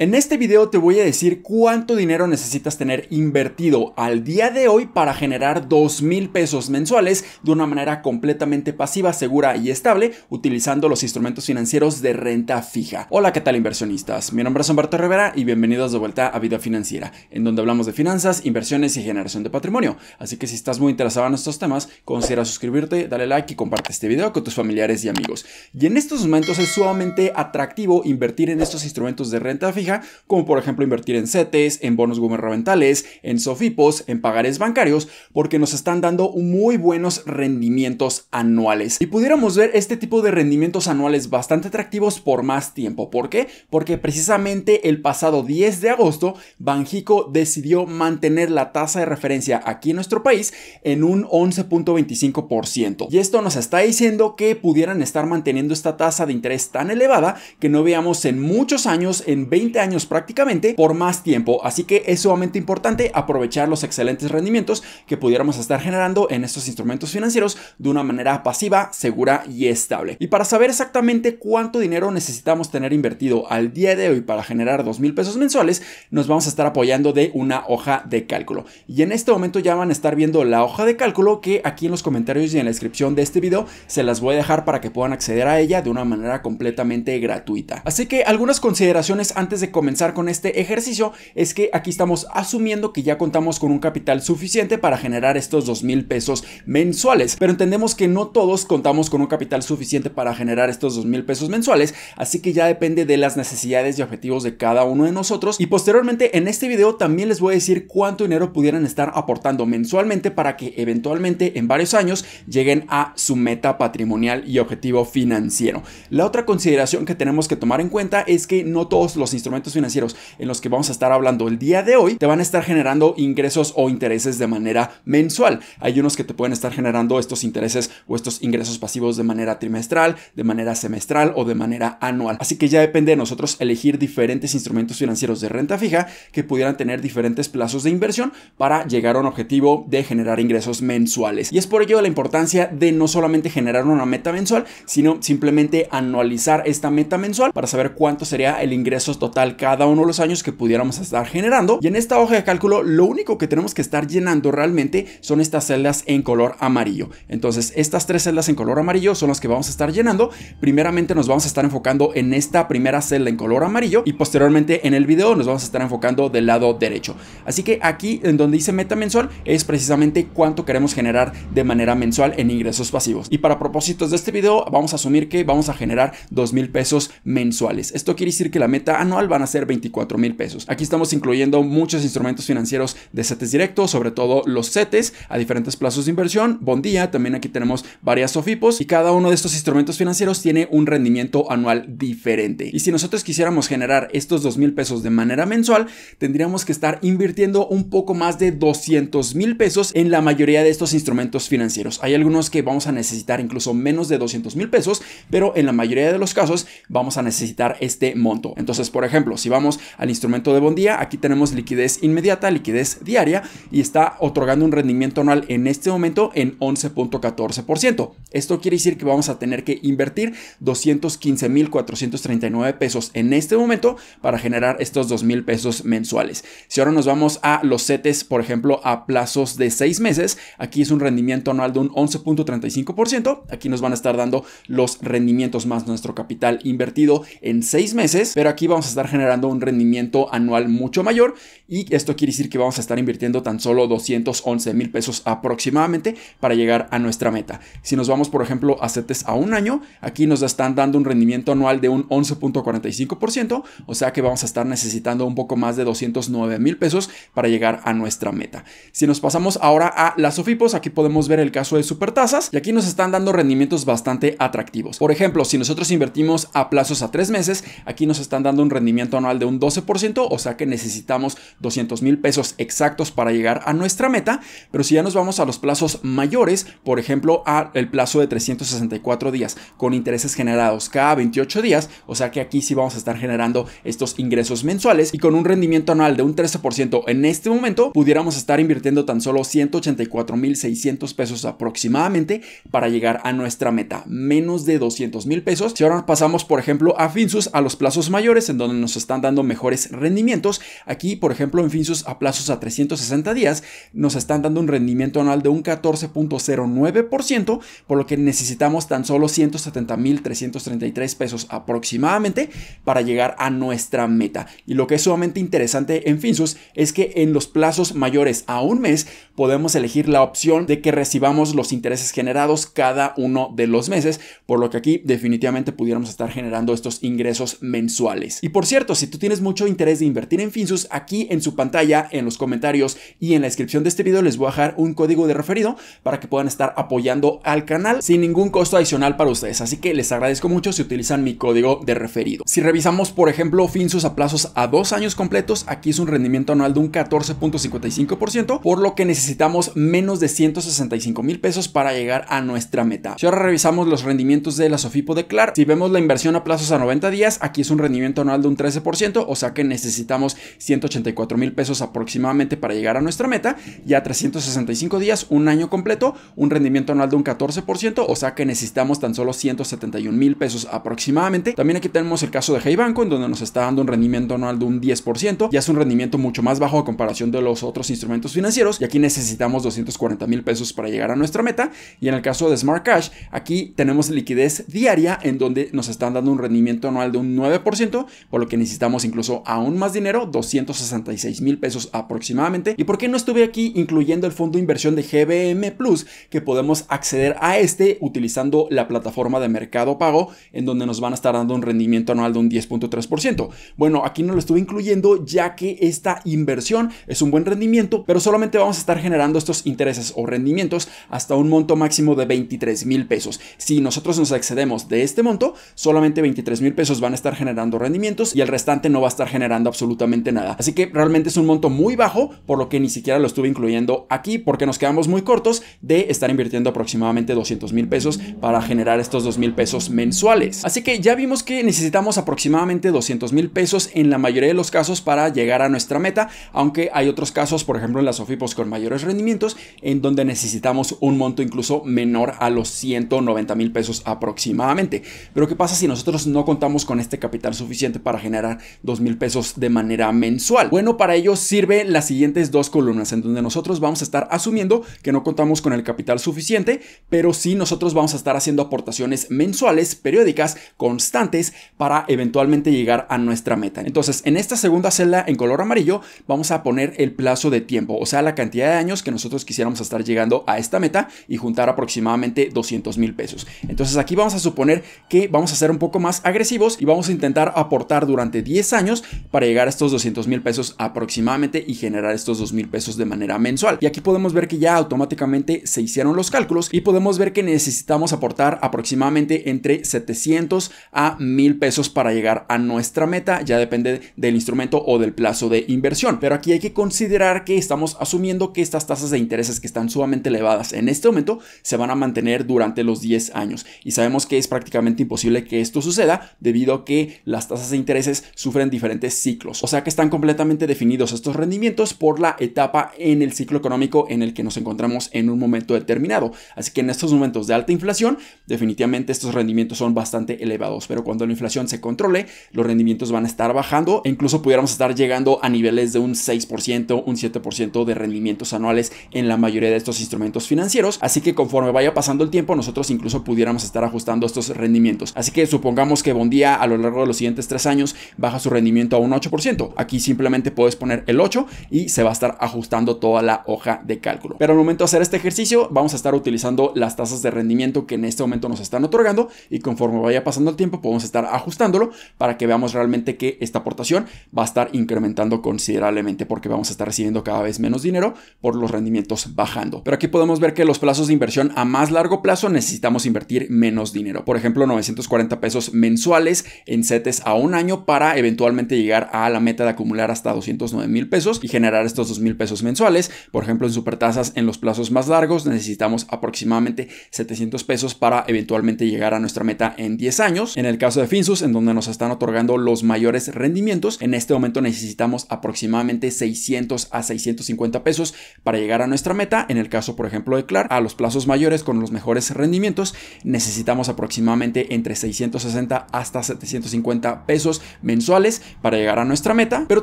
En este video te voy a decir cuánto dinero necesitas tener invertido al día de hoy para generar 2 mil pesos mensuales de una manera completamente pasiva, segura y estable utilizando los instrumentos financieros de renta fija. Hola, ¿qué tal inversionistas? Mi nombre es Humberto Rivera y bienvenidos de vuelta a Vida Financiera, en donde hablamos de finanzas, inversiones y generación de patrimonio. Así que si estás muy interesado en estos temas, considera suscribirte, dale like y comparte este video con tus familiares y amigos. Y en estos momentos es sumamente atractivo invertir en estos instrumentos de renta fija como por ejemplo invertir en CETES, en bonos gubernamentales, en SOFIPOS, en pagares bancarios, porque nos están dando muy buenos rendimientos anuales. Y pudiéramos ver este tipo de rendimientos anuales bastante atractivos por más tiempo. ¿Por qué? Porque precisamente el pasado 10 de agosto, Banjico decidió mantener la tasa de referencia aquí en nuestro país en un 11.25%. Y esto nos está diciendo que pudieran estar manteniendo esta tasa de interés tan elevada que no veamos en muchos años, en 20 años prácticamente por más tiempo, así que es sumamente importante aprovechar los excelentes rendimientos que pudiéramos estar generando en estos instrumentos financieros de una manera pasiva, segura y estable. Y para saber exactamente cuánto dinero necesitamos tener invertido al día de hoy para generar 2 mil pesos mensuales, nos vamos a estar apoyando de una hoja de cálculo. Y en este momento ya van a estar viendo la hoja de cálculo que aquí en los comentarios y en la descripción de este video se las voy a dejar para que puedan acceder a ella de una manera completamente gratuita. Así que algunas consideraciones antes de comenzar con este ejercicio es que aquí estamos asumiendo que ya contamos con un capital suficiente para generar estos dos mil pesos mensuales, pero entendemos que no todos contamos con un capital suficiente para generar estos dos mil pesos mensuales, así que ya depende de las necesidades y objetivos de cada uno de nosotros. Y posteriormente en este video también les voy a decir cuánto dinero pudieran estar aportando mensualmente para que eventualmente en varios años lleguen a su meta patrimonial y objetivo financiero. La otra consideración que tenemos que tomar en cuenta es que no todos los instrumentos instrumentos financieros en los que vamos a estar hablando el día de hoy te van a estar generando ingresos o intereses de manera mensual. Hay unos que te pueden estar generando estos intereses o estos ingresos pasivos de manera trimestral, de manera semestral o de manera anual. Así que ya depende de nosotros elegir diferentes instrumentos financieros de renta fija que pudieran tener diferentes plazos de inversión para llegar a un objetivo de generar ingresos mensuales. Y es por ello la importancia de no solamente generar una meta mensual, sino simplemente anualizar esta meta mensual para saber cuánto sería el ingreso total cada uno de los años que pudiéramos estar generando. Y en esta hoja de cálculo lo único que tenemos que estar llenando realmente son estas celdas en color amarillo. Entonces estas tres celdas en color amarillo son las que vamos a estar llenando. Primeramente nos vamos a estar enfocando en esta primera celda en color amarillo y posteriormente en el video nos vamos a estar enfocando del lado derecho. Así que aquí en donde dice meta mensual es precisamente cuánto queremos generar de manera mensual en ingresos pasivos. Y para propósitos de este video vamos a asumir que vamos a generar Dos mil pesos mensuales. Esto quiere decir que la meta anual van a ser 24 mil pesos. Aquí estamos incluyendo muchos instrumentos financieros de CETES directos, sobre todo los CETES a diferentes plazos de inversión. Bondía, también aquí tenemos varias SOFIPOS y cada uno de estos instrumentos financieros tiene un rendimiento anual diferente. Y si nosotros quisiéramos generar estos 2 mil pesos de manera mensual, tendríamos que estar invirtiendo un poco más de 200 mil pesos en la mayoría de estos instrumentos financieros. Hay algunos que vamos a necesitar incluso menos de 200 mil pesos, pero en la mayoría de los casos vamos a necesitar este monto. Entonces, por ejemplo, si vamos al instrumento de Bondía, aquí tenemos liquidez inmediata, liquidez diaria y está otorgando un rendimiento anual en este momento en 11.14%. Esto quiere decir que vamos a tener que invertir 215.439 pesos en este momento para generar estos 2.000 pesos mensuales. Si ahora nos vamos a los setes por ejemplo, a plazos de seis meses, aquí es un rendimiento anual de un 11.35%. Aquí nos van a estar dando los rendimientos más nuestro capital invertido en seis meses, pero aquí vamos a estar generando un rendimiento anual mucho mayor y esto quiere decir que vamos a estar invirtiendo tan solo 211 mil pesos aproximadamente para llegar a nuestra meta. Si nos vamos, por ejemplo, a CETES a un año, aquí nos están dando un rendimiento anual de un 11.45%, o sea que vamos a estar necesitando un poco más de 209 mil pesos para llegar a nuestra meta. Si nos pasamos ahora a las OFIPOS, aquí podemos ver el caso de Supertasas y aquí nos están dando rendimientos bastante atractivos. Por ejemplo, si nosotros invertimos a plazos a tres meses, aquí nos están dando un rendimiento anual de un 12%, o sea que necesitamos 200 mil pesos exactos para llegar a nuestra meta, pero si ya nos vamos a los plazos mayores, por ejemplo, al plazo de 364 días con intereses generados cada 28 días, o sea que aquí sí vamos a estar generando estos ingresos mensuales y con un rendimiento anual de un 13% en este momento, pudiéramos estar invirtiendo tan solo 184 mil 600 pesos aproximadamente para llegar a nuestra meta, menos de 200 mil pesos. Si ahora pasamos, por ejemplo, a Finsus a los plazos mayores en donde nos están dando mejores rendimientos. Aquí, por ejemplo, en Finsus a plazos a 360 días, nos están dando un rendimiento anual de un 14.09%, por lo que necesitamos tan solo 170.333 pesos aproximadamente para llegar a nuestra meta. Y lo que es sumamente interesante en Finsus es que en los plazos mayores a un mes podemos elegir la opción de que recibamos los intereses generados cada uno de los meses, por lo que aquí definitivamente pudiéramos estar generando estos ingresos mensuales. Y por cierto, si tú tienes mucho interés de invertir en Finsus, aquí en su pantalla, en los comentarios y en la descripción de este video les voy a dejar un código de referido para que puedan estar apoyando al canal sin ningún costo adicional para ustedes. Así que les agradezco mucho si utilizan mi código de referido. Si revisamos, por ejemplo, Finsus a plazos a dos años completos, aquí es un rendimiento anual de un 14.55%, por lo que necesitamos menos de 165 mil pesos para llegar a nuestra meta. Si ahora revisamos los rendimientos de la Sofipo de Clar, si vemos la inversión a plazos a 90 días, aquí es un rendimiento anual de un 13%, o sea que necesitamos 184 mil pesos aproximadamente para llegar a nuestra meta, ya 365 días, un año completo, un rendimiento anual de un 14%, o sea que necesitamos tan solo 171 mil pesos aproximadamente. También aquí tenemos el caso de Hey Banco, en donde nos está dando un rendimiento anual de un 10%, ya es un rendimiento mucho más bajo a comparación de los otros instrumentos financieros, y aquí necesitamos 240 mil pesos para llegar a nuestra meta. Y en el caso de Smart Cash, aquí tenemos liquidez diaria, en donde nos están dando un rendimiento anual de un 9%, por lo que necesitamos incluso aún más dinero, 266 mil pesos aproximadamente. ¿Y por qué no estuve aquí incluyendo el fondo de inversión de GBM Plus? Que podemos acceder a este utilizando la plataforma de mercado pago en donde nos van a estar dando un rendimiento anual de un 10.3%. Bueno, aquí no lo estuve incluyendo ya que esta inversión es un buen rendimiento, pero solamente vamos a estar generando estos intereses o rendimientos hasta un monto máximo de 23 mil pesos. Si nosotros nos excedemos de este monto, solamente 23 mil pesos van a estar generando rendimientos el restante no va a estar generando absolutamente nada. Así que realmente es un monto muy bajo, por lo que ni siquiera lo estuve incluyendo aquí, porque nos quedamos muy cortos de estar invirtiendo aproximadamente 200 mil pesos para generar estos 2 mil pesos mensuales. Así que ya vimos que necesitamos aproximadamente 200 mil pesos en la mayoría de los casos para llegar a nuestra meta, aunque hay otros casos, por ejemplo en las OFIPOS con mayores rendimientos, en donde necesitamos un monto incluso menor a los 190 mil pesos aproximadamente. Pero ¿qué pasa si nosotros no contamos con este capital suficiente para generar generar 2 mil pesos de manera mensual. Bueno, para ello sirven las siguientes dos columnas en donde nosotros vamos a estar asumiendo que no contamos con el capital suficiente, pero sí nosotros vamos a estar haciendo aportaciones mensuales, periódicas, constantes para eventualmente llegar a nuestra meta. Entonces, en esta segunda celda en color amarillo vamos a poner el plazo de tiempo, o sea, la cantidad de años que nosotros quisiéramos estar llegando a esta meta y juntar aproximadamente 200 mil pesos. Entonces, aquí vamos a suponer que vamos a ser un poco más agresivos y vamos a intentar aportar durante durante 10 años para llegar a estos 200 mil pesos aproximadamente y generar estos 2 mil pesos de manera mensual. Y aquí podemos ver que ya automáticamente se hicieron los cálculos y podemos ver que necesitamos aportar aproximadamente entre 700 a 1000 pesos para llegar a nuestra meta. Ya depende del instrumento o del plazo de inversión. Pero aquí hay que considerar que estamos asumiendo que estas tasas de intereses que están sumamente elevadas en este momento se van a mantener durante los 10 años. Y sabemos que es prácticamente imposible que esto suceda debido a que las tasas de intereses sufren diferentes ciclos, o sea que están completamente definidos estos rendimientos por la etapa en el ciclo económico en el que nos encontramos en un momento determinado. Así que en estos momentos de alta inflación, definitivamente estos rendimientos son bastante elevados, pero cuando la inflación se controle, los rendimientos van a estar bajando e incluso pudiéramos estar llegando a niveles de un 6%, un 7% de rendimientos anuales en la mayoría de estos instrumentos financieros, así que conforme vaya pasando el tiempo, nosotros incluso pudiéramos estar ajustando estos rendimientos. Así que supongamos que Bondía a lo largo de los siguientes tres años baja su rendimiento a un 8%. Aquí simplemente puedes poner el 8 y se va a estar ajustando toda la hoja de cálculo. Pero al momento de hacer este ejercicio vamos a estar utilizando las tasas de rendimiento que en este momento nos están otorgando y conforme vaya pasando el tiempo podemos estar ajustándolo para que veamos realmente que esta aportación va a estar incrementando considerablemente porque vamos a estar recibiendo cada vez menos dinero por los rendimientos bajando. Pero aquí podemos ver que los plazos de inversión a más largo plazo necesitamos invertir menos dinero. Por ejemplo, 940 pesos mensuales en setes a un año para eventualmente llegar a la meta de acumular hasta 209 mil pesos y generar estos 2 mil pesos mensuales. Por ejemplo, en supertasas en los plazos más largos necesitamos aproximadamente 700 pesos para eventualmente llegar a nuestra meta en 10 años. En el caso de Finsus, en donde nos están otorgando los mayores rendimientos, en este momento necesitamos aproximadamente 600 a 650 pesos para llegar a nuestra meta. En el caso, por ejemplo, de Clark, a los plazos mayores con los mejores rendimientos necesitamos aproximadamente entre 660 hasta 750 pesos mensuales para llegar a nuestra meta, pero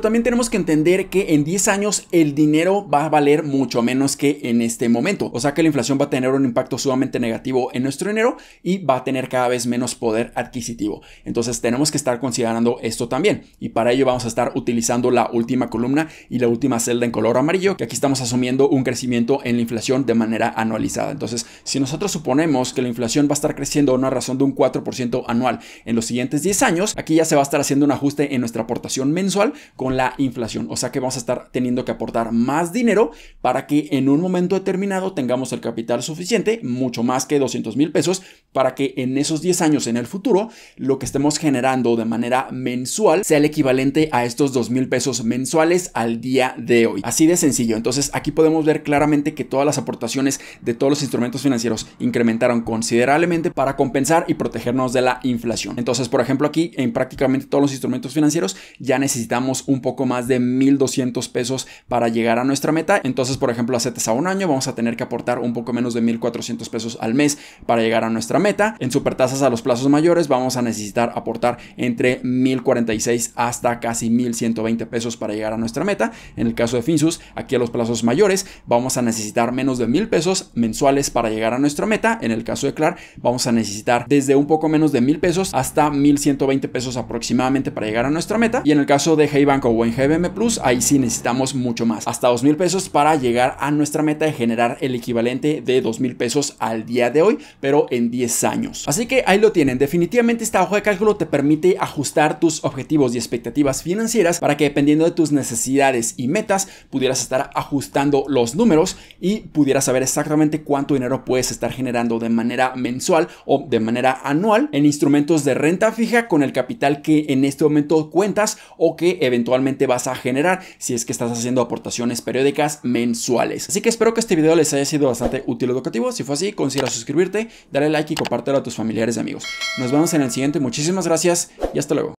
también tenemos que entender que en 10 años el dinero va a valer mucho menos que en este momento, o sea que la inflación va a tener un impacto sumamente negativo en nuestro dinero y va a tener cada vez menos poder adquisitivo. Entonces tenemos que estar considerando esto también y para ello vamos a estar utilizando la última columna y la última celda en color amarillo, que aquí estamos asumiendo un crecimiento en la inflación de manera anualizada. Entonces, si nosotros suponemos que la inflación va a estar creciendo a una razón de un 4% anual en los siguientes 10 años, aquí ya se va a estar haciendo un ajuste en nuestra aportación mensual con la inflación. O sea que vamos a estar teniendo que aportar más dinero para que en un momento determinado tengamos el capital suficiente, mucho más que 200 mil pesos, para que en esos 10 años en el futuro lo que estemos generando de manera mensual sea el equivalente a estos 2 mil pesos mensuales al día de hoy. Así de sencillo. Entonces aquí podemos ver claramente que todas las aportaciones de todos los instrumentos financieros incrementaron considerablemente para compensar y protegernos de la inflación. Entonces, por ejemplo, aquí en prácticamente todos los instrumentos financieros, ya necesitamos un poco más de 1.200 pesos para llegar a nuestra meta. Entonces, por ejemplo, a CETES a un año vamos a tener que aportar un poco menos de 1.400 pesos al mes para llegar a nuestra meta. En supertasas a los plazos mayores vamos a necesitar aportar entre 1.046 hasta casi 1.120 pesos para llegar a nuestra meta. En el caso de Finsus, aquí a los plazos mayores vamos a necesitar menos de 1.000 pesos mensuales para llegar a nuestra meta. En el caso de Clar, vamos a necesitar desde un poco menos de 1.000 pesos hasta 1.120 pesos aproximadamente para llegar a nuestra meta. Y en el caso de Hey Banco o en GBM Plus, ahí sí necesitamos mucho más, hasta $2,000 mil pesos para llegar a nuestra meta de generar el equivalente de $2,000 mil pesos al día de hoy, pero en 10 años. Así que ahí lo tienen. Definitivamente esta hoja de cálculo te permite ajustar tus objetivos y expectativas financieras para que dependiendo de tus necesidades y metas pudieras estar ajustando los números y pudieras saber exactamente cuánto dinero puedes estar generando de manera mensual o de manera anual en instrumentos de renta fija con el capital que en este momento cuentas o que eventualmente vas a generar si es que estás haciendo aportaciones periódicas mensuales. Así que espero que este video les haya sido bastante útil o educativo. Si fue así, considera suscribirte, darle like y compártelo a tus familiares y amigos. Nos vemos en el siguiente. Muchísimas gracias y hasta luego.